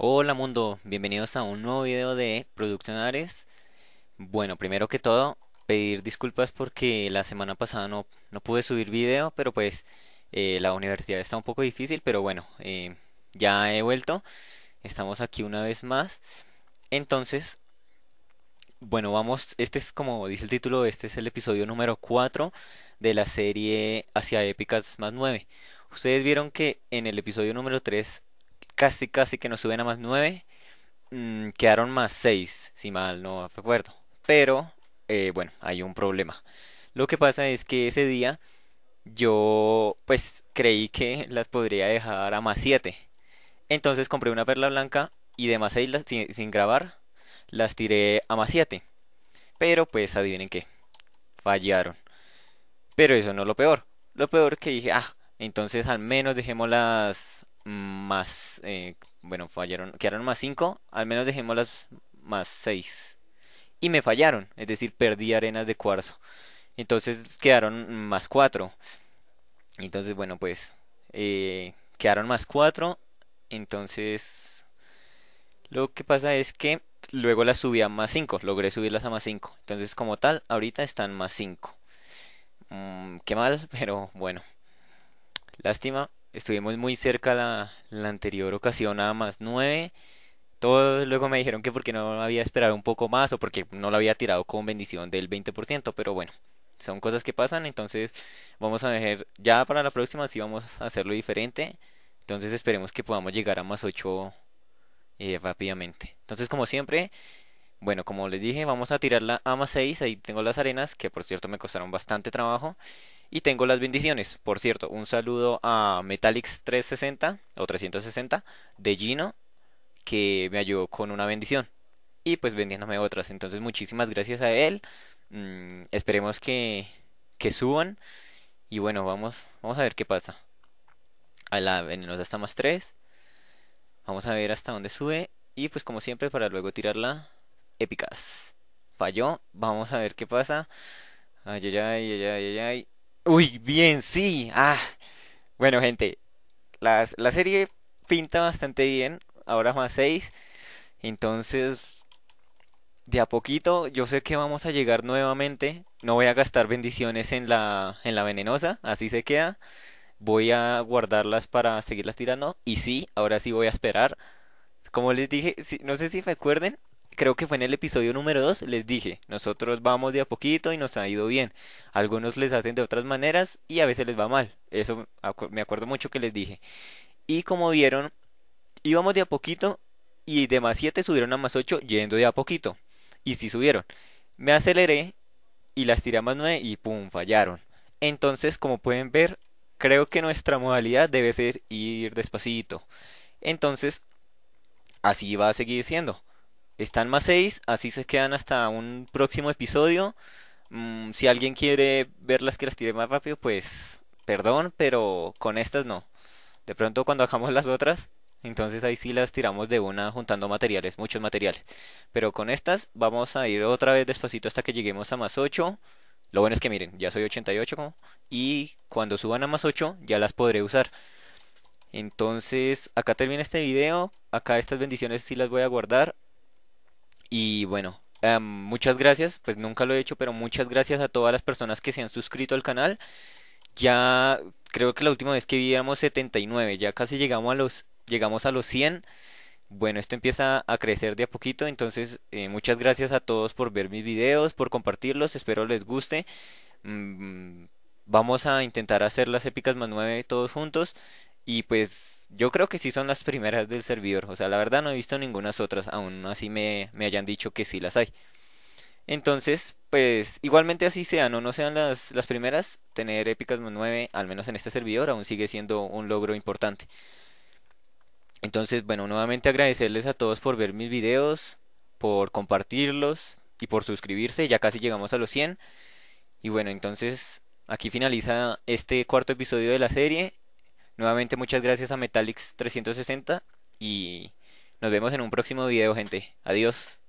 Hola mundo, bienvenidos a un nuevo video de Produccionares. Bueno, primero que todo, pedir disculpas porque la semana pasada no, no pude subir video, pero pues eh, la universidad está un poco difícil, pero bueno, eh, ya he vuelto, estamos aquí una vez más. Entonces, bueno, vamos, este es como dice el título, este es el episodio número 4 de la serie Hacia Épicas más 9. Ustedes vieron que en el episodio número 3 casi, casi que nos suben a más 9. Mm, quedaron más 6, si mal no recuerdo. Pero, eh, bueno, hay un problema. Lo que pasa es que ese día yo, pues, creí que las podría dejar a más 7. Entonces compré una perla blanca y de más 6 sin, grabar las tiré a más 7. Pero, pues, adivinen qué. Fallaron. Pero eso no es lo peor. Lo peor que dije, ah, entonces al menos dejemos las, más, eh, bueno, fallaron, quedaron más 5, al menos dejémoslas más 6. Y me fallaron, es decir, perdí arenas de cuarzo. Entonces quedaron más 4. Entonces, bueno, pues eh, quedaron más 4. Entonces, lo que pasa es que luego las subí a más 5, logré subirlas a más 5. Entonces, como tal, ahorita están más 5. Mm, qué mal, pero bueno. Lástima, Estuvimos muy cerca la, la anterior ocasión, a más nueve. Todos luego me dijeron que porque no había esperado un poco más o porque no lo había tirado con bendición del 20%, pero bueno, son cosas que pasan, entonces vamos a ver, ya para la próxima si vamos a hacerlo diferente, entonces esperemos que podamos llegar a más 8 eh, rápidamente. Entonces como siempre, bueno, como les dije, vamos a tirar la más 6, ahí tengo las arenas, que por cierto me costaron bastante trabajo. Y tengo las bendiciones, por cierto, un saludo a Metalix 360 o 360 de Gino, que me ayudó con una bendición. Y pues vendiéndome otras, entonces muchísimas gracias a él. Mm, esperemos que, que suban. Y bueno, vamos, vamos a ver qué pasa. A la venenosa hasta más 3. Vamos a ver hasta dónde sube. Y pues como siempre, para luego tirarla épicas. Falló, vamos a ver qué pasa. Ay, ay, ay, ay, ay, Uy, bien, sí. Ah. Bueno, gente, las, la serie pinta bastante bien. Ahora más 6. Entonces, de a poquito, yo sé que vamos a llegar nuevamente. No voy a gastar bendiciones en la, en la venenosa, así se queda. Voy a guardarlas para seguirlas tirando. Y sí, ahora sí voy a esperar. Como les dije, no sé si recuerden, creo que fue en el episodio número 2, les dije, nosotros vamos de a poquito y nos ha ido bien. Algunos les hacen de otras maneras y a veces les va mal. Eso me acuerdo mucho que les dije. Y como vieron, íbamos de a poquito y de más 7 subieron a más 8 yendo de a poquito. Y si subieron. Me aceleré y las tiré a más 9 y pum, fallaron. Entonces, como pueden ver, creo que nuestra modalidad debe ser ir despacito. Entonces, así va a seguir siendo están más 6, así se quedan hasta un próximo episodio. Mm, si alguien quiere verlas que las tire más rápido, pues perdón, pero con estas no. De pronto cuando bajamos las otras, entonces ahí sí las tiramos de una juntando materiales, muchos materiales. Pero con estas vamos a ir otra vez despacito hasta que lleguemos a más 8. Lo bueno es que miren, ya soy 88 y cuando suban a más 8 ya las podré usar. Entonces acá termina este video, acá estas bendiciones sí las voy a guardar y bueno, em, muchas gracias, pues nunca lo he hecho, pero muchas gracias a todas las personas que se han suscrito al canal. Ya creo que la última vez que vivíamos 79, ya casi llegamos a los, llegamos a los 100. Bueno, esto empieza a crecer de a poquito, entonces eh, muchas gracias a todos por ver mis videos, por compartirlos, espero les guste. Mm, vamos a intentar hacer las épicas más nueve todos juntos y pues yo creo que sí son las primeras del servidor. O sea, la verdad no he visto ningunas otras. Aún así me, hayan dicho que sí las hay. Entonces, pues igualmente así sean o no sean las, primeras, tener épicas 9, al menos en este servidor, aún sigue siendo un logro importante. Entonces, bueno, nuevamente agradecerles a todos por ver mis videos, por compartirlos y por suscribirse. Ya casi llegamos a los 100. Y bueno, entonces aquí finaliza este cuarto episodio de la serie Nuevamente muchas gracias a Metalix 360 y nos vemos en un próximo video, gente. Adiós.